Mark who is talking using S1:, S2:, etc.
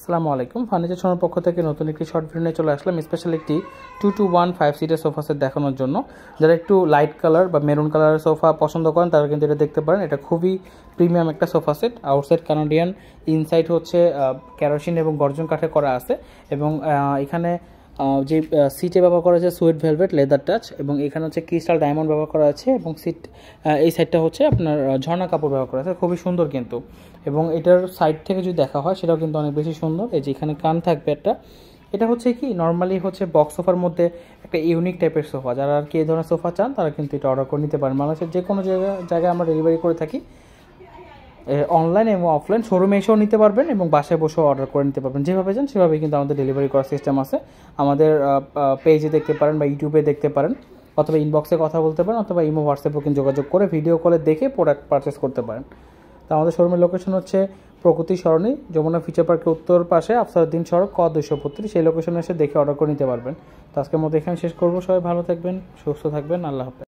S1: আসসালামু আলাইকুম ফার্নিচার শোনার পক্ষ থেকে নতুন একটি শর্ট ভিডিও নিয়ে চলে আসলাম স্পেশাল একটি টু টু ওয়ান ফাইভ সিটের সোফা সেট দেখানোর জন্য যারা একটু লাইট কালার বা মেরুন কালারের সোফা পছন্দ করেন তারা কিন্তু এটা দেখতে পারেন এটা খুবই প্রিমিয়াম একটা sofa set outside Canadian inside হচ্ছে ক্যারোসিন এবং গর্জন কাঠে করা আছে এবং এখানে যে সিটে ব্যবহার করা হয়েছে সুয়েট ভেলভেট লেদার টাচ এবং এখানে হচ্ছে ক্রিস্টাল ডায়মন্ড ব্যবহার করা আছে এবং সিট এই সাইডটা হচ্ছে আপনার ঝর্ণা কাপড় ব্যবহার করা আছে খুবই সুন্দর কিন্তু এবং এটার সাইড থেকে যদি দেখা হয় সেটাও কিন্তু অনেক বেশি সুন্দর এই যে এখানে কান থাকবে একটা এটা হচ্ছে কি নর্মালি হচ্ছে বক্স সোফার মধ্যে একটা ইউনিক টাইপের সোফা যারা আর কি এই ধরনের সোফা চান তারা কিন্তু এটা অর্ডার করে নিতে পারেন বাংলাদেশের যে কোনো জায়গায় জায়গায় আমরা ডেলিভারি করে থাকি অনলাইন এবং অফলাইন শোরুমে এসেও নিতে পারবেন এবং বাসায় বসেও অর্ডার করে নিতে পারবেন যেভাবে চান সেভাবেই কিন্তু আমাদের ডেলিভারি করার সিস্টেম আছে আমাদের পেজে দেখতে পারেন বা ইউটিউবে দেখতে পারেন অথবা ইনবক্সে কথা বলতে পারেন অথবা ইমো হোয়াটসঅ্যাপে কিন্তু যোগাযোগ করে ভিডিও কলে দেখে প্রোডাক্ট পারচেস করতে পারেন তো আমাদের শোরুমের লোকেশন হচ্ছে প্রকৃতি সরণি যমুনা ফিচার পার্কের উত্তর পাশে আফসারুদ্দিন সড়ক ক দুশো বত্রিশ সেই লোকেশনে এসে দেখে অর্ডার করে নিতে পারবেন তো আজকের মধ্যে এখানে শেষ করবো সবাই ভালো থাকবেন সুস্থ থাকবেন আল্লাহ হাফেজ